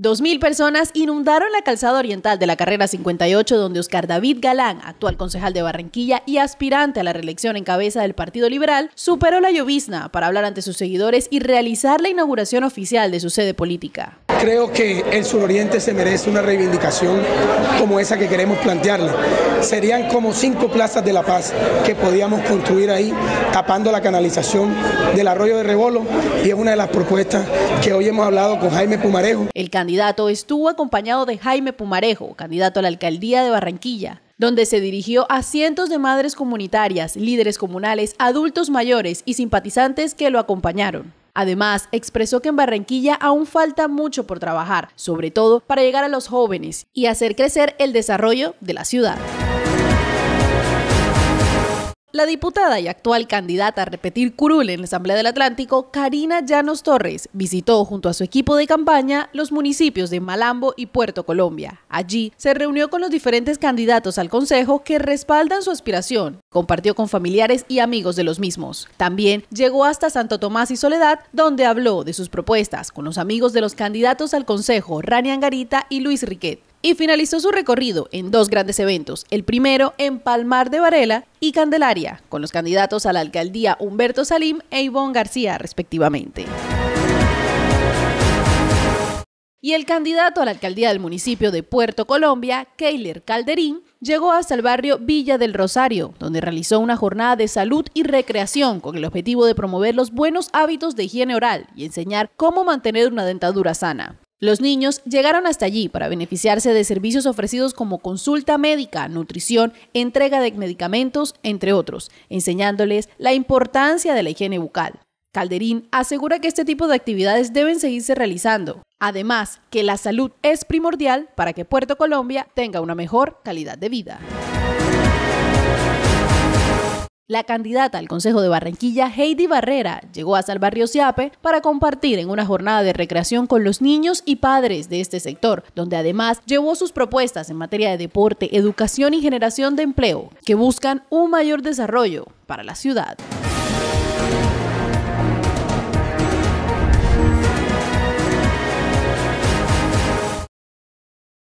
2.000 personas inundaron la calzada oriental de la carrera 58 donde Oscar David Galán, actual concejal de Barranquilla y aspirante a la reelección en cabeza del Partido Liberal, superó la llovizna para hablar ante sus seguidores y realizar la inauguración oficial de su sede política creo que el suroriente se merece una reivindicación como esa que queremos plantearle. Serían como cinco plazas de La Paz que podíamos construir ahí, tapando la canalización del arroyo de Rebolo, y es una de las propuestas que hoy hemos hablado con Jaime Pumarejo. El candidato estuvo acompañado de Jaime Pumarejo, candidato a la alcaldía de Barranquilla donde se dirigió a cientos de madres comunitarias, líderes comunales, adultos mayores y simpatizantes que lo acompañaron. Además, expresó que en Barranquilla aún falta mucho por trabajar, sobre todo para llegar a los jóvenes y hacer crecer el desarrollo de la ciudad. La diputada y actual candidata a repetir curul en la Asamblea del Atlántico, Karina Llanos Torres, visitó junto a su equipo de campaña los municipios de Malambo y Puerto Colombia. Allí se reunió con los diferentes candidatos al Consejo que respaldan su aspiración, compartió con familiares y amigos de los mismos. También llegó hasta Santo Tomás y Soledad, donde habló de sus propuestas con los amigos de los candidatos al Consejo, Rani Angarita y Luis Riquet y finalizó su recorrido en dos grandes eventos, el primero en Palmar de Varela y Candelaria, con los candidatos a la alcaldía Humberto Salim e Ivonne García, respectivamente. Y el candidato a la alcaldía del municipio de Puerto Colombia, Keiler Calderín, llegó hasta el barrio Villa del Rosario, donde realizó una jornada de salud y recreación con el objetivo de promover los buenos hábitos de higiene oral y enseñar cómo mantener una dentadura sana. Los niños llegaron hasta allí para beneficiarse de servicios ofrecidos como consulta médica, nutrición, entrega de medicamentos, entre otros, enseñándoles la importancia de la higiene bucal. Calderín asegura que este tipo de actividades deben seguirse realizando, además que la salud es primordial para que Puerto Colombia tenga una mejor calidad de vida. La candidata al Consejo de Barranquilla, Heidi Barrera, llegó hasta el barrio Siape para compartir en una jornada de recreación con los niños y padres de este sector, donde además llevó sus propuestas en materia de deporte, educación y generación de empleo, que buscan un mayor desarrollo para la ciudad.